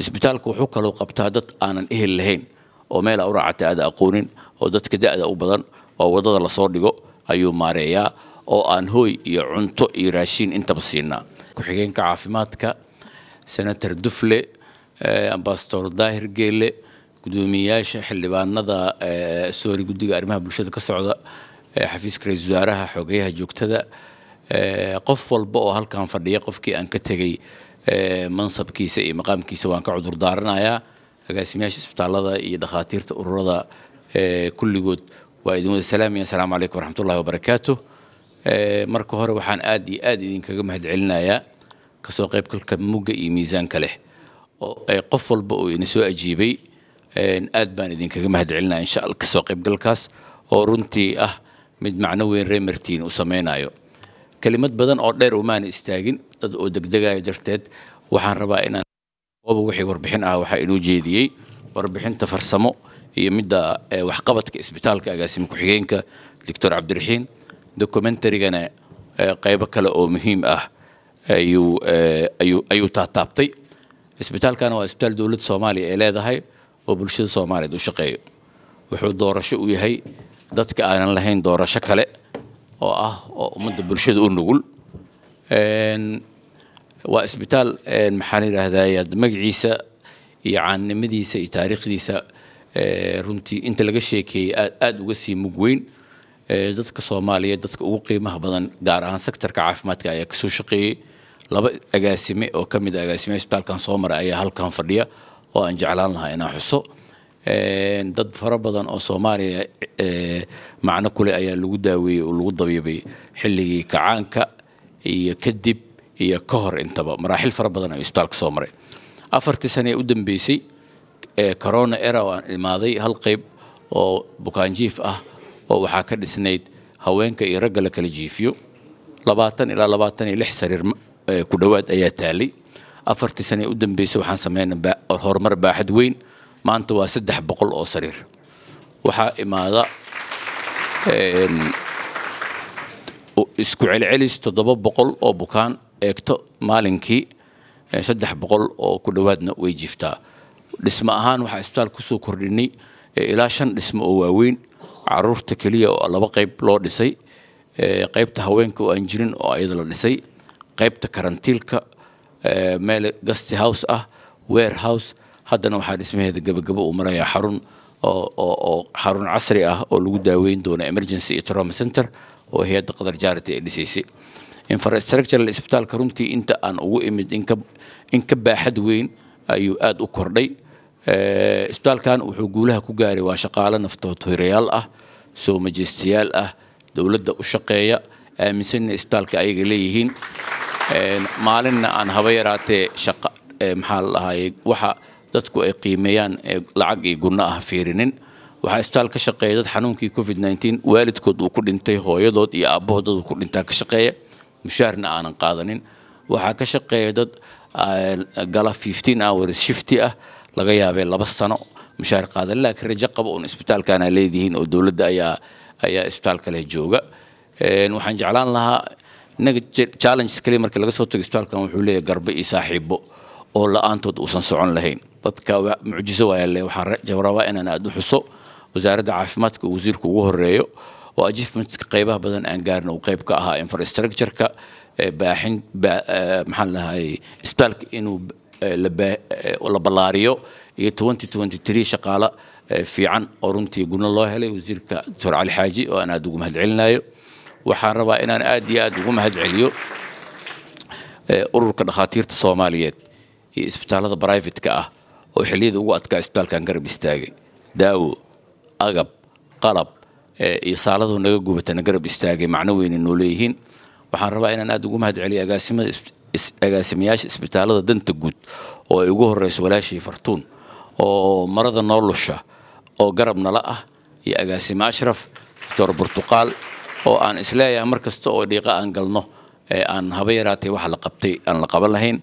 isbitaalku wuxuu kaloo qabtaa dad aanan ehel lahayn oo meel awraacata aada aqoonin oo dadka da-da u badan oo wadada lasoo dhigo ayuu maareeyaa oo aan hooy iyo cunto iyo raashiin intaba siinaa ku-xigeenka caafimaadka senator dufle eh, ambasador daahir geele gudoomiyayaasha xildhibaanada eh, sori guddiga arrimaha bulshada ka socda eh, xafiiska ra-iisul wasaaraha xogeyaha joogtada qof walba oo halkan fadhiya qofkii aan ka tegay mansabkiisa iyo maqaamkiisa waan ka cudur daaranayaa agaasimayaasha isbitaalada iyo dhakhaatiirta ururada kulligood waa idin wada salaamaya assalaamu calaykum waraxmatullahi wabarakaatu marka hore waxaan aad iyo aad idinkaga mahadcelinayaa kasoo qaybgalka mugga iyo miisaanka leh oo ay qof walba oo ina soo ajiibay aad baan idinkaga mahadcelinaya insha alla kasoo qaybgalkaas oo runtii ah mid macno weyn reemartiin uu samaynayo kelimad badan oo dheer umaana istaagin dad oo degdegaya darteed waxaan rabaa inaan ooba wixii warbixin ah waxaa inuu jeediyey warbixinta farsamo iyo midda eh, waxqabadka isbitaalka agaasimo ku-xigeenka doctor cabdiraxiin dokumentarigana eh, qaybo kale oo muhiim ah ayuu eh, taataabtay isbitaalkana waa isbitaal dowladda soomaaliya ay leedahay oo bulshada soomaaliyeed u shaqeeyo wuxuu doorasho u yahay dadka aanan lahayn doorasho kale oo ah oo ummadda bulshada u nugul waa isbitaal maxaan idhaahday magaciisa iyo caannimadiisa iyo taariikhdiisa runtii inta laga sheekeeyey aada uga sii mugweyn dadka soomaaliya dadka ugu qiimaha badan gaar ahaan sectorka caafimaadka ayaa kasoo shaqeeyey laba agaasime oo ka mid a ah agaasimaha isbitaalkan soo mara ayaa halkan fadhiya oo aan jeclaan lahaa inaan xuso dad fara badan oo soomaaliya macno kule ayaa lagu daaweeyey oo lagu dabiibay xilligii kacaanka iyo kadib iyo ka hor intaba maraaxil fara badan ayuu isbitaalka soo maray afartii sane ee u dambeysay ee corona era aan imaaday hal qayb oo bukaanjiif ah oo waxaa ka dhisnayd haweenka iyo ragga la kala jiifiyo labaatan ilaa labaatan iyo lix sariir ku dhowaad ayaa taalay afartii sane ee u dambeysay waxaan sameynay horumar baaxad weyn maanta waa saddex boqol oo sariir waxaa imaada isku celcelis toddoba boqol oo bukaan eegto maalinkii saddex boqol oo ku dhowaadna way jiftaa dhismo ahaan waxaa isbitaal kusoo kordhinay ilaa shan dhismo oo waaweyn caruurta keliya oo laba qayb loo dhisay qaybta haweenka oo aan jirin oo ayada la dhisay qaybta karantiilka meel gasti house ah ware house haddana waxaa dhismaheeda gebagabo uu maraya xarun oo xarun casri ah oo lagu daaweyn doona emergency iyo trauma center oo hay-adda qatar jaarita ay dhisaysay infrastructural isbitaalka runtii inta aan ugu imid in ka baaxad weyn ayuu aada u kordhay eh, isbitaalkan wuxuu guulaha ku gaaray waa shaqaale naftootirayaal ah soo majeystayaal ah dowladda u shaqeeya aaminsanna isbitaalka ayaga leeyihiin eh, maalinna aan haba yaraatee shaqa eh, maxaa la dhahayay waxa dadku ay qiimeeyaan lacag iyo gunno ah fiirinin waxaa isbitaal ka shaqeeya dad xanuunkii covid nteen waalidkood uu ku dhintay hooyadood iyo aabbahood dad ku dhintaa ka shaqeeya mushaarna aanan qaadanin waxaa ka shaqeeya dad eh, gala fifteen hours shifti ah laga yaabee laba sano mushaar qaadan laakiin rajo qaba uun isbitaalkana leedihiin oo dowladda ayaa ayaa isbitaal kale jooga waxaan jeclaan lahaa inaga challenges kaliya markii laga soo tago isbitaalkan wuxuu leeyahay garbe iyo saaxiibo oo la-aantood uusan socon lahayn dadka mucjiso waayalle waxaan rabaa inaan aada u xuso wasaaradda caafimaadka uu wasiirku ugu horeeyo oo ajiefmentka qaybaha badan aan gaarna uu qayb ka ahaa infrastructureka baaxin maxaan lahay isbitaalka inuu la ballaariyo iyo shaqaale fiican oo runtii guna loo helay wasiirka doctor cali xaaji oo aan aad ugu mahadcelinayo waxaan rabaa inaan aad iyo aad ugu mahadceliyo ururka dhakhaatiirta soomaaliyeed iyo isbitaallada brivatka ah oo xilliyada ugu adkaa isbitaalkan garab istaagay daawo agab qalab iyo saaladu naga gubatana garab istaagay macno weyne noo leeyihiin waxaan rabaa inaan aada ugu mahad celiyo agaasimayaasha isbitaalada danta guud oo ay ugu horeyso walaashii fartuun oo marada noolusha oo garab nala ah iyo agaasimo ashraf doctor burtuqaal oo aan isleeyahay markasta oo dhiiqa aan galno aan haba yaraatay wax la qabtay aan la qaban lahayn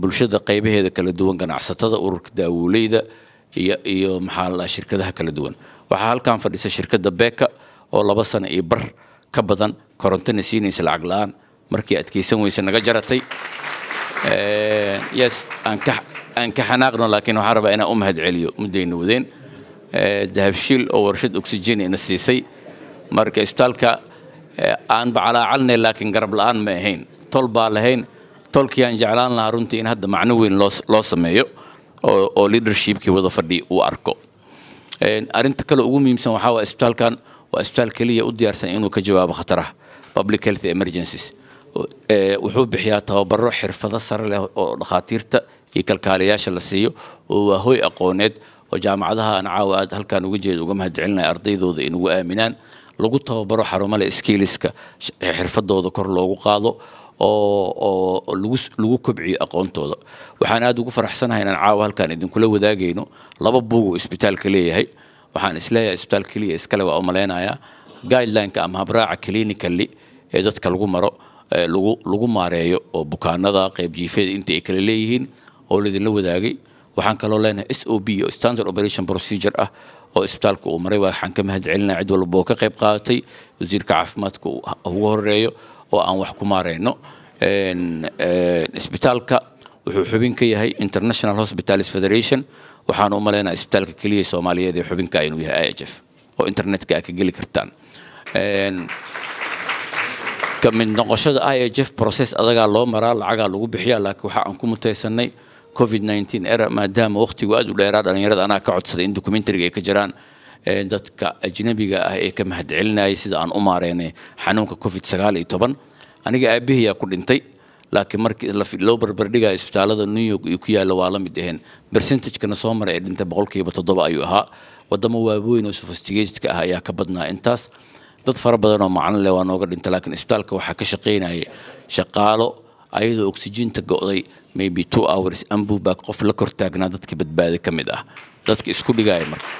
bulshada qaybaheeda kala duwan ganacsatada ururka daawuuleyda iyo iyo maxaa la shirkadaha kala duwan waxaa halkan fadhisa shirkada beka oo laba sano iyo bar ka badan korontona siinaysa lacag la-aan markii adkaysan weysa naga jaratay eh, yes aan ka xanaaqno laakiin waxaan rabaa inaan u mahad celiyo muddayna wadeen eh, dahabshiil oo warshad oxygen ina siisay marka isbitaalka eh, aanba calaacalnay laakiin garab la-aan ma ahayn tol baa lahayn tolkii aan jeclaan lahaa runtii in hadda macno weyn loo sameeyo oo leadershipkii wada fadhi uu arko arinta kale ugu muhiimsan waxaa waa isbitaalkan waa isbitaal keliya u diyaarsan inuu ka jawaabo khataraha public health emergencies wuxuu bixiyaa tababaro xirfado sare leh oo dhakhaatiirta iyo kalkaaliyaasha la siiyo oo waa hoy aqooneed oo jaamacadaha aan caawa aad halkan uga jeeda uga mahadcelinaya ardaydooda inugu aaminaan lagu tababaro xarumale skiiliska xirfadooda kor loogu qaado oo lagu kobciyo aqoontooda waxaan aad ugu faraxsanahay inaan caawa halkaan idinkula wadaagayno laba buug isbitaalka leeyahay waxaan isleeyahay isbitaal keliya iskale waa umalaynayaa guidelineka ama habraaca clinically ee dadka lagu maro lagu maareeyo oo bukaanada qaybjiifeeda inta ay kale leeyihiin oo laidinla wadaagay waxaan kaloo leenahay s o b oo standard operation procedure ah oo isbitaalka uu maray waxaan ka mahad cid walba oo ka qayb qaadatay wasiirka caafimaadka ugu horeeyo oo aan wax ku maareyno isbitaalka wuxuu xubin ka yahay international hospitals federation waxaan u malaynaa isbitaalka keliya soomaaliyeed ee xubinka inuu yahay i h f oo internetka aa ah ka geli kartaan ka noqoshada i h f process adagaa loo maraa lacagaa lagu bixiyaa laakiin waxa aan ku mutaysanay covid era maadaama wakhtigu aad u dheeraa dhallinyarada anaa ka codsaday in documentariga ay ka jiraan dadka ajnabiga ah ee ka mahad celinayay sida aan u maareynay xanuunka covid sagaal iyo toban aniga aabahayaa ku dhintay laakiin markii loo barbardhigayo isbitaalada new york iyo ku yaalla waa la mid aheen bercentagekana soo mara ee dhintay boqol toddoba ayuu ahaa wadamo waaweyn oo sophistigatedka ah ayaa ka badnaa intaas dad fara badan oo macno leh waa nooga dhinta laakiin isbitaalka waxaa ka shaqaynayay shaqaalo ayadoo oxygiinta go'day maybe two hours ambubaa qof la kortaagnaa dadka badbaadi ka mid ah dadka isku dhigaya marka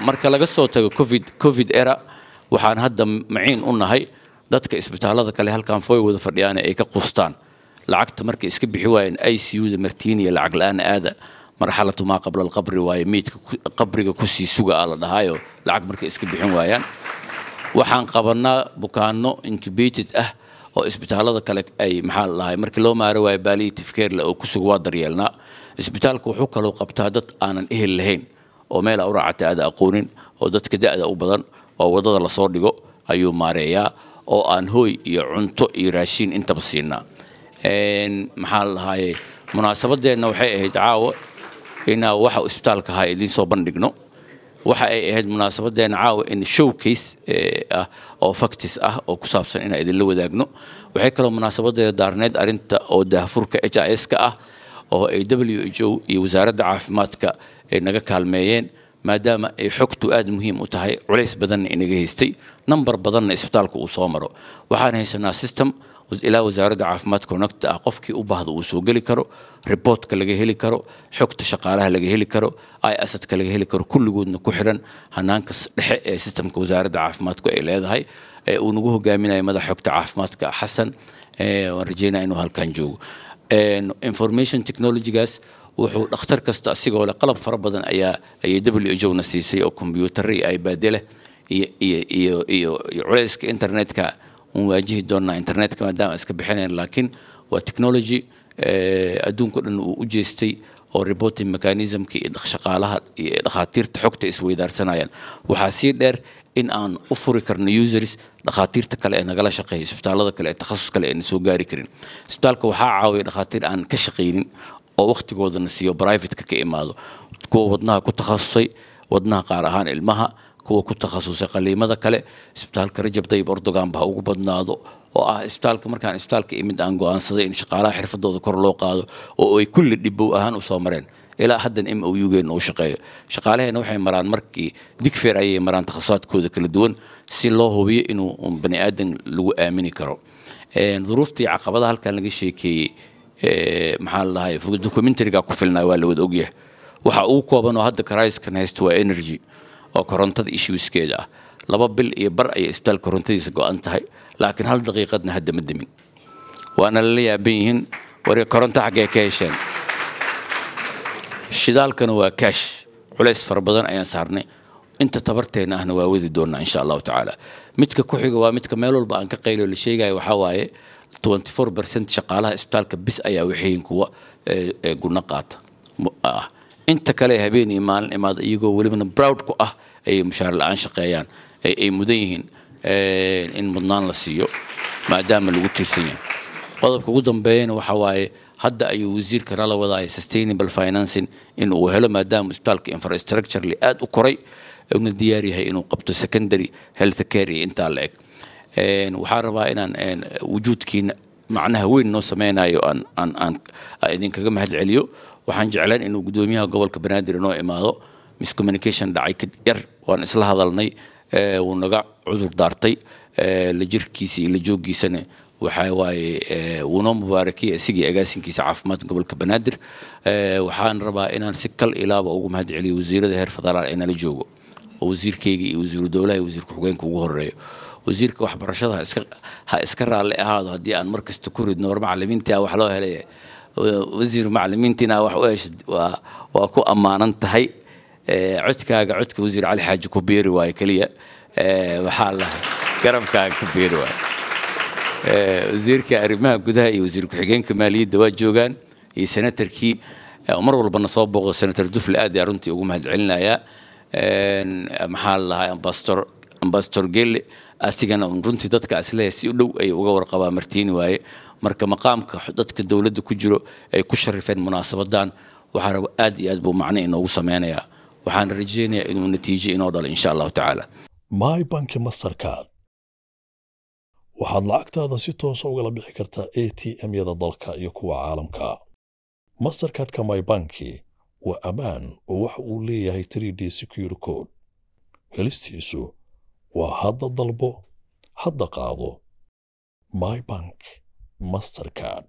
marka laga soo tago covid era waxaan hadda maciin u nahay dadka isbitaalada kale halkaan fooy wada fadhiyaan ay ka qustaan lacagta markay iska bixi waayeen icuda martiiniya lacag la-aan aada marxalatu maa qabla alqabri waaye miidka qabriga kusii suga a la dhahaayo lacag markay iska bixin waayaan waxaan qabanaa bukaano intubated ah oo isbitaalada kale ay maxaa la dhahay markii loo maari waayo baaliyatifkeerle oo kusug waa daryeelnaa isbitaalku wuxuu kaloo qabtaa dad aanan ehel lahayn oo meela u raacata aada aqoonin oo dadka da-da u badan oo wadada lasoo dhigo ayuu maareeyaa oo aan hooy iyo cunto iyo raashiin intaba siinaa maxaa la dhahaaye waxay ahayd caawa inaa waxa isbitaalka ahaa idiin soo bandhigno waxa ay ahayd munaasabadeenna caawa in showcase eh, ah oo factis ah oo ku saabsan inaan idinla wadaagno waxay kaloo munaasabadeeda daarneyd arrinta oo daahfurka h i s ka ah oo ay w h o iyo wasaaradda caafimaadka ay naga kaalmeeyeen maadaama ay xogtu aada muhiim u tahay culays badanna inaga haystay number badanna isbitaalka uu soo maro waxaan haysanaa system ilaa wasaaradda caafimaadka honagta ah qofkii u baahda uu soo geli karo riboortka laga heli karo xogta shaqaalaha laga heli karo iasadka laga heli karo kulligoodna ku xiran hanaanka dhexe ee sistamka wasaaradda caafimaadku ay leedahay ee uu nagu hogaaminayo madax xogta caafimaadka xasan waan rajeynaa inuu halkan joogo information technologygaas wuxuu dhakhtar kasta asigoo leh qalab fara badan ayaa ayay w jona siisay oo kombyuutarra iyo ibaade leh iyo iyo iyo iyo culayska internetka un waajihi doonnaa internetka maadaama iska bixinayn laakiin waa technology eh, adduunko dhan uu u jeestay oo reporting mechanismka iyo shaqaalaha iyo dhakhaatiirta xogta isweydaarsanayaan waxaa sii dheer in aan u furi karno users dhakhaatiirta kale ee nagala shaqeeya isbitaallada kale ee takhasus kale ee na soo gaari karin isbitaalka waxaa caawiya dhakhaatiir aan ka shaqaynin oo wakhtigoodana siiyo brivatka ka imaado kuwa wadnaha ku takhasusay wadnaha qaar ahaan ilmaha kuwa ku takhasusay qaliimada kale isbitaalka rajab dayib erdogan ba ugu badnaado oo ah isbitaalka markaan isbitaalka imid aan go'aansaday in shaqaalaha xirfadooda kor loo qaado oo ay kulli dhibow ahaan u mareen ilaa haddan m o u-geenna uu shaqeeyo shaqaalaheenna waxay maraan markii digfeer ayay maraan takhasusaatkooda kala duwan si loo hubiyo inuu bani aadan lagu aamini karo duruuftii caqabada halkan laga sheekeeyey maxaa ladahay ku filnaa waa la wada ogyahay waxa uu kooban oo hadda karayskan haysta waa energy oo korontada issueskeeda ah laba bil iyo bar ayay isbitaal korontadiisa go'an tahay laakiin hal daqiiqadna hadda ma demin waana lala yaaban yihiin war koronto xaggee ka hesheen shidaalkana waa kaash culays fara badan ayaan saarnay inta tabarteena ahna waa wadi doonnaa insha allahu tacaala midka ku xiga waa midka meel walba aan ka qaylo la sheegaya waxaa waaye shaqaalaha isbitaalka bis ayaa waxayihiin kuwa guna qaata ah inta kale habeen iyo maalin imaada iyagoo welibana browd ku ah ayay mushaar la-aan shaqeeyaan ay mudan yihiin in mudnaan la siiyo maadaama lagu tiirsan yahay qodobka ugu dambeeyana waxaa waaye hadda ayuu wasiirkana la wadaaya sustainable financing in uu helo maadaama isbitaalka infrastructurely aad u koray una diyaar yahay inuu qabto secondary health care iyo intaa la eg waxaan rabaa inaan wujuudkiina macnaha weyn noo samaynayo aan idinkaga mahad celiyo waxaan jeclaan inuu gudoomiyaha gobolka banaadir inoo imaado miscommunication dhacay yar waan isla hadalnay wuu naga cudur daartay la jirkiisa iyo la joogiisana waxaa wuunoo mubaarakiya isigii agaasinkiisa caafimaadka gobolka banaadir waxaan rabaa inaan si kal ilaaba ugu mahadceliyo wasiirada heer federaal ee nala joogo oo wasiirkeyga iyo wasiiru dowlaha wasiir wasiirka xugeenka ugu horeeyo wasiirka waxbarashada ha iska raalli ahaado haddii aan mar kasta ku ridno war macalimiinta ah, wax loo helay wasiir macalimiintina wax u heshad waa ku ammaanan tahay codkaaga codka wasiir cali xaaji ku beeri waayo keliya waxaa la garabkaaga ku beeri waayo wasiirka arrimaha gudaha iyo wasiir ku-xigeenka maaliyadda waa joogaan iyo senatarkii mar walbana soo booqdo senatar dufle aad iyo runtii ugu mahadcelinayaa maxaa ladahaa ambastor ambastor gelle asigana un runtii dadka islehe si u dhow ay uga warqabaa martiini waaye marka maqaamka dadka dowladda ku jiro ay ku sharifeen munaasabadan waxaa raba aad iyo aad buu macno inoogu samaynayaa waxaan rajeynayaa inuu natiijo inoo dhalo insha allahu tacaala my banki mastercard waxaad lacagtaada si toosa ah ugala bixi kartaa a t m-yada dalka iyo kuwa caalamka mastercardka my banki waa ammaan oo waxa uu leeyahay triday secure code helistiisu waa hadda dalbo hadda qaado mybank mastercard